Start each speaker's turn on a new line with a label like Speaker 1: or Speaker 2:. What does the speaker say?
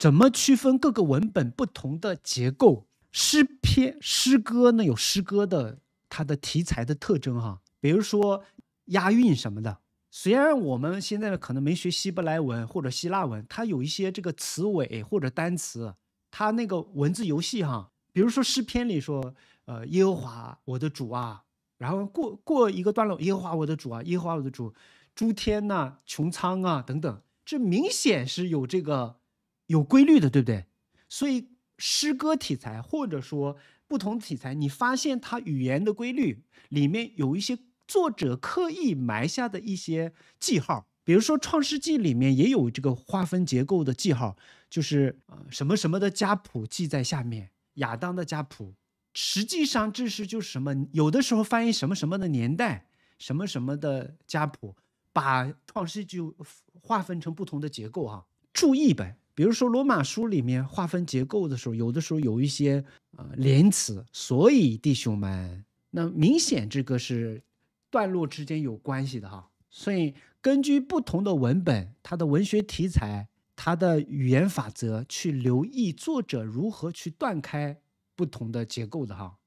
Speaker 1: 怎么区分各个文本不同的结构？诗篇诗歌呢？有诗歌的它的题材的特征哈，比如说押韵什么的。虽然我们现在呢可能没学希伯来文或者希腊文，它有一些这个词尾或者单词，它那个文字游戏哈。比如说诗篇里说，呃，耶和华我的主啊，然后过过一个段落，耶和华我的主啊，耶和华我的主，诸天呐，穹苍啊等等，这明显是有这个。有规律的，对不对？所以诗歌题材或者说不同题材，你发现它语言的规律里面有一些作者刻意埋下的一些记号。比如说《创世纪》里面也有这个划分结构的记号，就是呃什么什么的家谱记在下面，亚当的家谱，实际上这是就是什么？有的时候翻译什么什么的年代，什么什么的家谱，把《创世纪》划分成不同的结构哈，注意呗。比如说，罗马书里面划分结构的时候，有的时候有一些啊连词，所以弟兄们，那明显这个是段落之间有关系的哈。所以根据不同的文本，它的文学题材、它的语言法则，去留意作者如何去断开不同的结构的哈。